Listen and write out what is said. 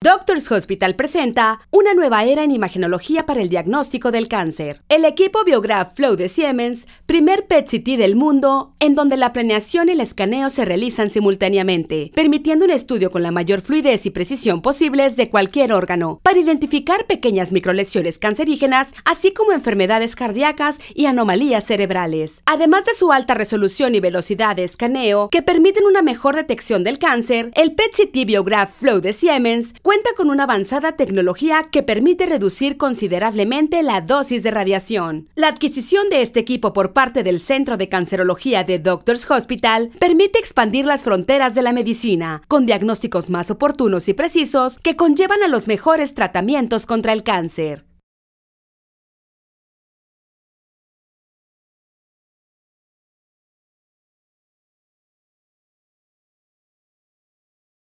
Doctors Hospital presenta una nueva era en imagenología para el diagnóstico del cáncer. El equipo Biograph Flow de Siemens, primer PET-CT del mundo, en donde la planeación y el escaneo se realizan simultáneamente, permitiendo un estudio con la mayor fluidez y precisión posibles de cualquier órgano, para identificar pequeñas microlesiones cancerígenas, así como enfermedades cardíacas y anomalías cerebrales. Además de su alta resolución y velocidad de escaneo, que permiten una mejor detección del cáncer, el PET-CT Biograph Flow de Siemens cuenta con una avanzada tecnología que permite reducir considerablemente la dosis de radiación. La adquisición de este equipo por parte del Centro de Cancerología de Doctors Hospital permite expandir las fronteras de la medicina, con diagnósticos más oportunos y precisos que conllevan a los mejores tratamientos contra el cáncer.